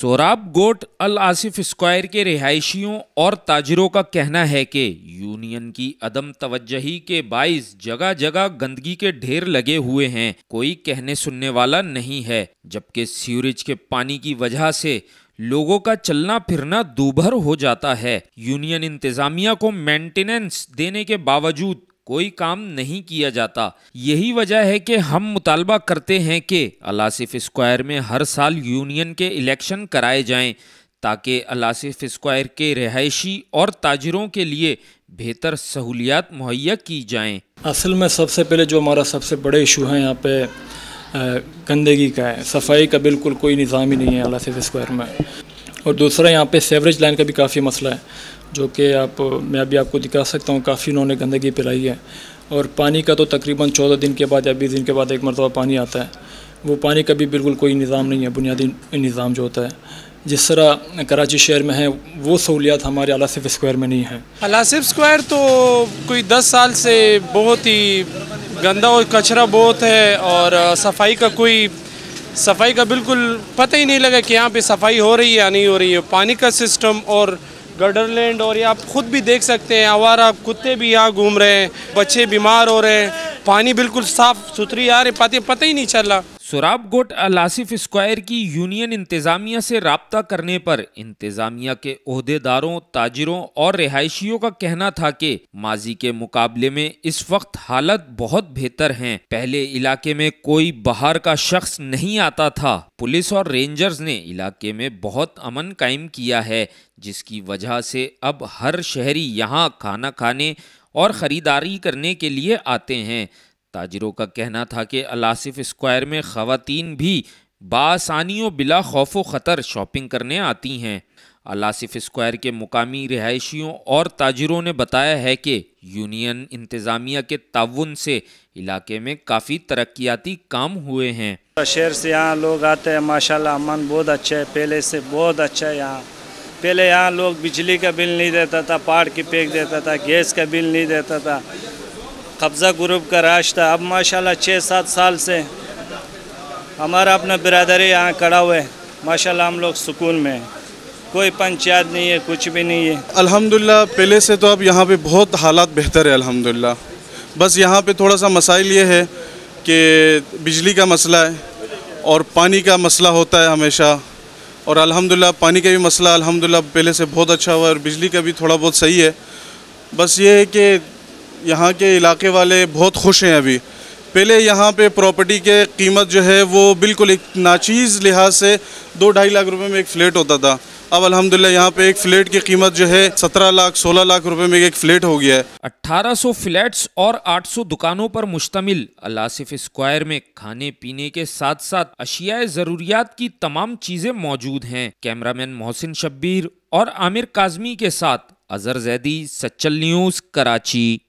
Sorab Goth Al Asif square के रिहायशियों और ताजरों का कहना है कि यूनियन की अदम तवज्जही के बायस जगह जगह गंदगी के ढेर लगे हुए हैं कोई कहने सुनने वाला नहीं है जबकि सीवरेज के पानी की वजह से लोगों का चलना फिरना दूभर हो जाता है यूनियन इंतजामिया को मेंटेनेंस देने के बावजूद कोई काम नहीं किया जाता यही वजह है कि हम मुतालबा करते हैं कि अलासिफ स्क्वायर में हर साल यूनियन के इलेक्शन कराए जाएं ताकि अलासिफ स्क्वायर के रहायशी और ताजरों के लिए बेहतर सहूलियात मुहैया की जाएं असल में सबसे पहले जो हमारा सबसे बड़े इशू है यहाँ पे गंदगी का है सफाई का बिल्कुल कोई निज़ाम ही नहीं है अलासिफ स्क्वायर में और दूसरा यहाँ पे सेवरेज लाइन का भी काफ़ी मसला है जो कि आप मैं अभी आपको दिखा सकता हूँ काफ़ी उन्होंने गंदगी पिलाई है और पानी का तो तकरीबन चौदह दिन के बाद या बीस दिन के बाद एक मरतबा पानी आता है वो पानी का भी बिल्कुल कोई निज़ाम नहीं है बुनियादी निज़ाम जो होता है जिस तरह कराची शहर में है वो सहूलियात हमारे अलासिफ़ स्क्वायर में नहीं है अलासिफ़ स्क्वायर तो कोई दस साल से बहुत ही गंदा और कचरा बहुत है और सफाई का कोई सफाई का बिल्कुल पता ही नहीं लगा कि यहाँ पे सफाई हो रही है या नहीं हो रही है पानी का सिस्टम और गडरलैंड और ये आप खुद भी देख सकते हैं आवारा कुत्ते भी यहाँ घूम रहे हैं बच्चे बीमार हो रहे हैं पानी बिल्कुल साफ़ सुथरी आ रही पाती पता ही नहीं चल रहा सुराबगोट अलासिफ स्क्वायर की यूनियन इंतज़ामिया से रबता करने पर इंतज़ामिया के अहदेदारों ताजरों और रिहायशियों का कहना था कि माजी के मुकाबले में इस वक्त हालत बहुत बेहतर है पहले इलाके में कोई बाहर का शख्स नहीं आता था पुलिस और रेंजर्स ने इलाके में बहुत अमन कायम किया है जिसकी वजह से अब हर शहरी यहाँ खाना खाने और ख़रीदारी करने के लिए आते हैं ताजरों का कहना था कि अलासिफ स्क्वायर में खातन भी बासानी और बिला खौफ व ख़तर शॉपिंग करने आती हैं अलासिफ स्क्वायर के मुकामी रिहायशियों और ताजरों ने बताया है कि यूनियन इंतज़ामिया के ताउन से इलाके में काफ़ी तरक्याती काम हुए हैं शहर से यहाँ लोग आते हैं माशाल्लाह अमन बहुत अच्छा है पहले से बहुत अच्छा है यहाँ पहले यहाँ लोग बिजली का बिल नहीं देता था पहाड़ की पेक देता था गैस का बिल नहीं देता था कब्ज़ा ग्रुप का राज था अब माशाल्लाह छः सात साल से हमारा अपना बिरादरी यहाँ खड़ा हुआ है माशाल्लाह हम लोग सुकून में कोई पंचायत नहीं है कुछ भी नहीं है अल्हम्दुलिल्लाह पहले से तो अब यहाँ पे बहुत हालात बेहतर है अल्हम्दुलिल्लाह बस यहाँ पे थोड़ा सा मसाइल ये है कि बिजली का मसला है और पानी का मसला होता है हमेशा और अलहमदिल्ला पानी का भी मसला अलहमदिल्ला पहले से बहुत अच्छा हुआ है और बिजली का भी थोड़ा बहुत सही है बस ये है कि यहाँ के इलाके वाले बहुत खुश हैं अभी पहले यहाँ पे प्रॉपर्टी के कीमत जो है वो बिल्कुल एक नाचीज़ लिहाज से दो ढाई लाख रुपए में एक फ्लैट होता था अब अलहमदिल्ला यहाँ पे एक फ्लैट की कीमत जो है सत्रह लाख सोलह लाख रुपए में एक फ्लैट हो गया है सौ फ्लैट्स और आठ सौ दुकानों पर मुश्तमिल अलासिफ स्क्वायर में खाने पीने के साथ साथ अशिया ज़रूरियात की तमाम चीज़ें मौजूद हैं कैमरामैन मोहसिन शब्बीर और आमिर काजमी के साथ अजहर जैदी सच्चल न्यूज़ कराची